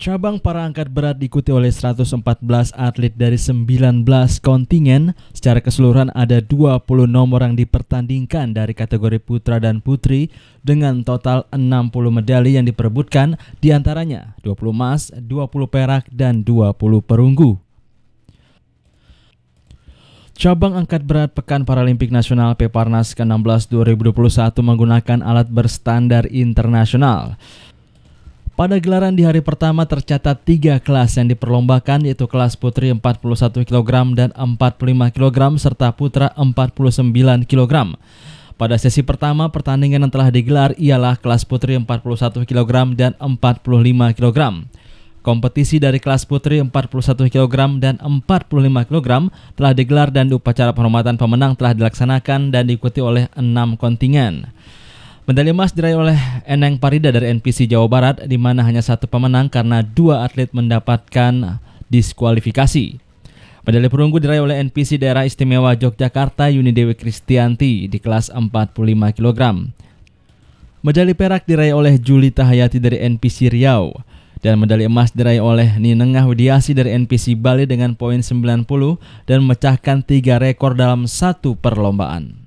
Cabang para angkat berat diikuti oleh 114 atlet dari 19 kontingen. Secara keseluruhan ada 20 nomor yang dipertandingkan dari kategori putra dan putri dengan total 60 medali yang diperebutkan diantaranya 20 emas, 20 perak, dan 20 perunggu. Cabang angkat berat Pekan Paralimpik Nasional Peparnas ke-16 2021 menggunakan alat berstandar internasional. Pada gelaran di hari pertama tercatat tiga kelas yang diperlombakan yaitu kelas putri 41 kg dan 45 kg serta putra 49 kg. Pada sesi pertama pertandingan yang telah digelar ialah kelas putri 41 kg dan 45 kg. Kompetisi dari kelas putri 41 kg dan 45 kg telah digelar dan upacara penghormatan pemenang telah dilaksanakan dan diikuti oleh enam kontingen. Medali emas diraih oleh Eneng Parida dari NPC Jawa Barat di mana hanya satu pemenang karena dua atlet mendapatkan diskualifikasi. Medali perunggu diraih oleh NPC Daerah Istimewa Yogyakarta Yuni Dewi Kristianti di kelas 45 kg. Medali perak diraih oleh Juli Tahayati dari NPC Riau dan medali emas diraih oleh Ninengah Widiasi dari NPC Bali dengan poin 90 dan memecahkan tiga rekor dalam satu perlombaan.